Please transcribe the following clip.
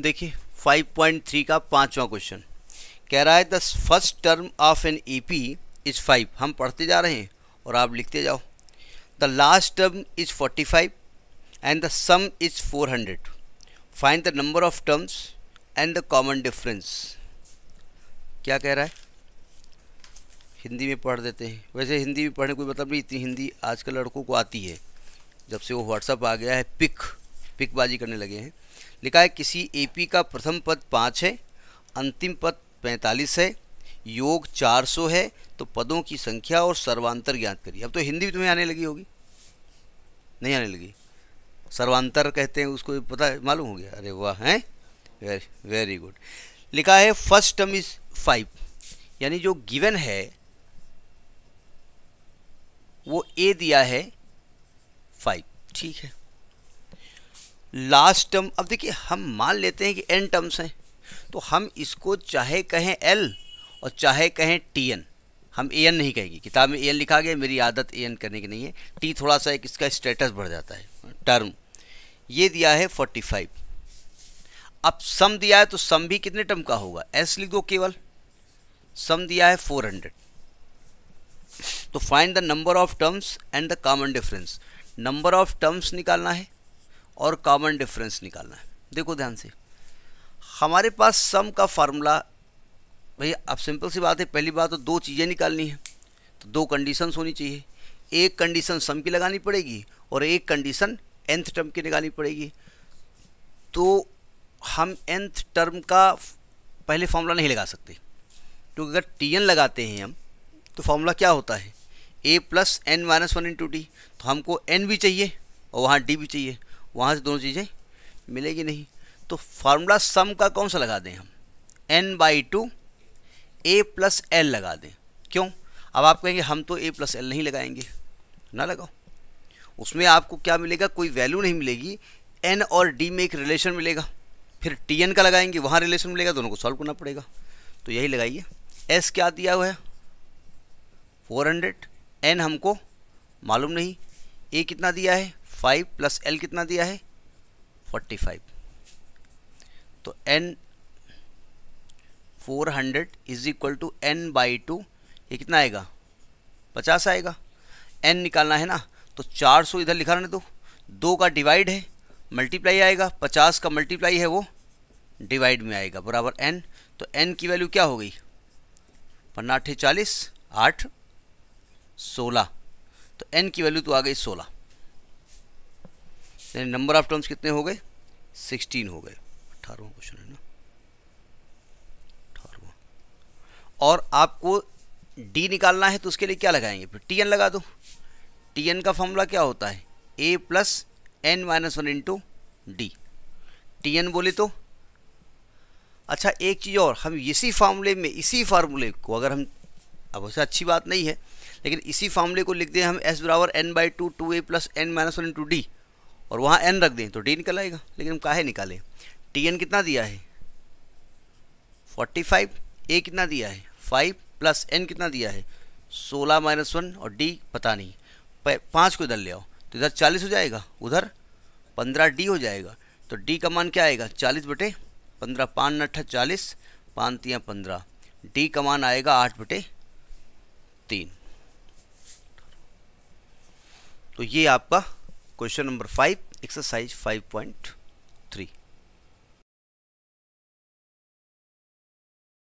देखिए 5.3 का पांचवा क्वेश्चन कह रहा है the first term of an AP is five हम पढ़ते जा रहे हैं और आप लिखते जाओ the last term is forty five and the sum is four hundred find the number of terms and the common difference क्या कह रहा है हिंदी में पढ़ देते हैं वैसे हिंदी में पढ़ने कोई मतलब नहीं इतनी हिंदी आजकल लड़कों को आती है जब से वो व्हाट्सअप आ गया है पिक पिकबाजी करने लगे हैं लिखा है किसी एपी का प्रथम पद पाँच है अंतिम पद पैंतालीस है योग चार सौ है तो पदों की संख्या और सर्वांतर ज्ञात करिए अब तो हिंदी भी तुम्हें आने लगी होगी नहीं आने लगी सर्वांतर कहते हैं उसको पता मालूम हो गया अरे वाह हैं वेरी वेरी गुड लिखा है फर्स्ट टर्म इज फाइव यानी जो गिवन है वो ए दिया है फाइव ठीक है लास्ट टर्म अब देखिए हम मान लेते हैं कि एन टर्म्स हैं तो हम इसको चाहे कहें एल और चाहे कहें टी एन हम ए एन नहीं कहेंगे किताब में ए एन लिखा गया मेरी आदत ए एन करने की नहीं है टी थोड़ा सा एक इसका स्टेटस बढ़ जाता है टर्म ये दिया है फोर्टी फाइव अब सम दिया है तो सम भी कितने टर्म का होगा एस लिख दो केवल सम दिया है फोर हंड्रेड तो find the number of terms and the common difference number of terms निकालना है और कॉमन डिफरेंस निकालना है देखो ध्यान से हमारे पास सम का फार्मूला भैया अब सिंपल सी बात है पहली बात तो दो चीज़ें निकालनी है तो दो कंडीशंस होनी चाहिए एक कंडीशन सम की लगानी पड़ेगी और एक कंडीशन एंथ टर्म की निकालनी पड़ेगी तो हम एंथ टर्म का पहले फार्मूला नहीं लगा सकते क्योंकि अगर टी एन लगाते हैं हम तो फार्मूला क्या होता है a plus n minus one into d तो हमको एन भी चाहिए और वहाँ डी भी चाहिए वहाँ से दोनों चीज़ें मिलेगी नहीं तो फार्मूला सम का कौन सा लगा दें हम n by two a plus l लगा दें क्यों अब आप कहेंगे हम तो ए प्लस एल नहीं लगाएंगे ना लगाओ उसमें आपको क्या मिलेगा कोई वैल्यू नहीं मिलेगी एन और डी में एक रिलेशन मिलेगा फिर टी एन का लगाएंगे वहाँ रिलेशन मिलेगा दोनों को सॉल्व करना पड़ेगा तो यही लगाइए एस क्या दिया हुआ है फोर हंड्रेड एन हमको मालूम नहीं ए कितना दिया है फाइव प्लस एल कितना दिया है फोर्टी फाइव तो n four hundred is equal to n by two ये कितना आएगा पचास आएगा एन निकालना है ना तो चार सौ इधर लिखा रहने दो दो का डिवाइड है मल्टीप्लाई आएगा पचास का मल्टीप्लाई है वो डिवाइड में आएगा बराबर एन तो एन की वैल्यू क्या हो गई अठे चालीस आठ सोलह तो एन की वैल्यू तो आ गई सोलह यानी नंबर ऑफ टर्म्स कितने हो गए सिक्सटीन हो गए अठारहवा क्वेश्चन है ना अठारहवा और आपको डी निकालना है तो उसके लिए क्या लगाएंगे फिर टी एन लगा दो टी एन का फॉर्मूला क्या होता है a plus n minus one into d t n बोले तो अच्छा एक चीज़ और हम इसी फार्मूले में इसी फार्मूले को अगर हम अब वैसे अच्छी बात नहीं है लेकिन इसी फार्मूले को लिख दें हम एस बराबर n by two two a plus n minus one into d और वहाँ एन रख दें तो डी निकल आएगा लेकिन हम काहे निकालें टी एन कितना दिया है फोर्टी फाइव ए कितना दिया है फाइव प्लस एन कितना दिया है सोलह माइनस वन और डी पता नहीं पाँच को इधर ले आओ तो इधर चालीस हो जाएगा उधर पंद्रह डी हो जाएगा तो डी का मान क्या आएगा चालीस बटे पंद्रह पान अट्ठा चालीस पान तियाँ पंद्रह डी का मान आएगा आठ बटे तीन तो ये आपका question number five exercise five point three